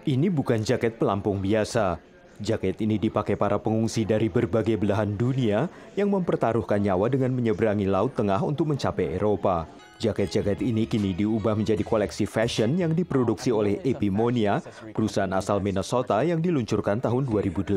Ini bukan jaket pelampung biasa. Jaket ini dipakai para pengungsi dari berbagai belahan dunia yang mempertaruhkan nyawa dengan menyeberangi Laut Tengah untuk mencapai Eropa. Jaket-jaket ini kini diubah menjadi koleksi fashion yang diproduksi oleh Epimonia, perusahaan asal Minnesota yang diluncurkan tahun 2018.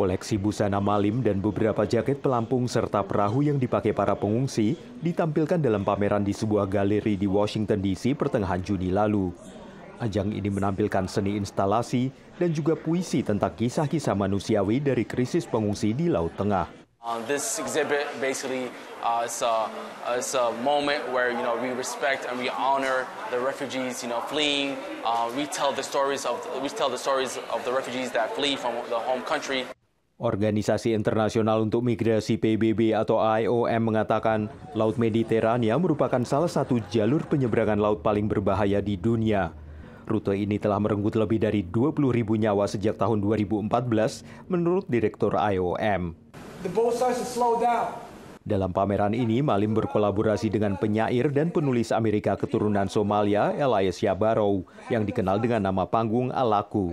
Koleksi busana malim dan beberapa jaket pelampung serta perahu yang dipakai para pengungsi ditampilkan dalam pameran di sebuah galeri di Washington DC pertengahan Juni lalu. Ajang ini menampilkan seni instalasi dan juga puisi tentang kisah-kisah manusiawi dari krisis pengungsi di Laut Tengah. Uh, this exhibit basically uh, is, a, is a moment where you know we respect and we honor the refugees you know fleeing. Uh, we tell the stories of we tell the stories of the refugees that flee from the home country. Organisasi Internasional untuk Migrasi PBB atau IOM mengatakan Laut Mediterania merupakan salah satu jalur penyeberangan laut paling berbahaya di dunia. Rute ini telah merenggut lebih dari 20 ribu nyawa sejak tahun 2014 menurut Direktur IOM. Dalam pameran ini, Malim berkolaborasi dengan penyair dan penulis Amerika keturunan Somalia, Elias Yabarow, yang dikenal dengan nama panggung Alaku.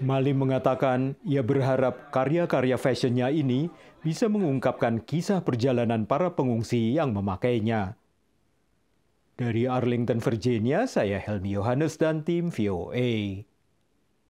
Mali mengatakan ia berharap karya-karya fashionnya ini bisa mengungkapkan kisah perjalanan para pengungsi yang memakainya. Dari Arlington, Virginia, saya Helmi Yohanes dan tim VOA.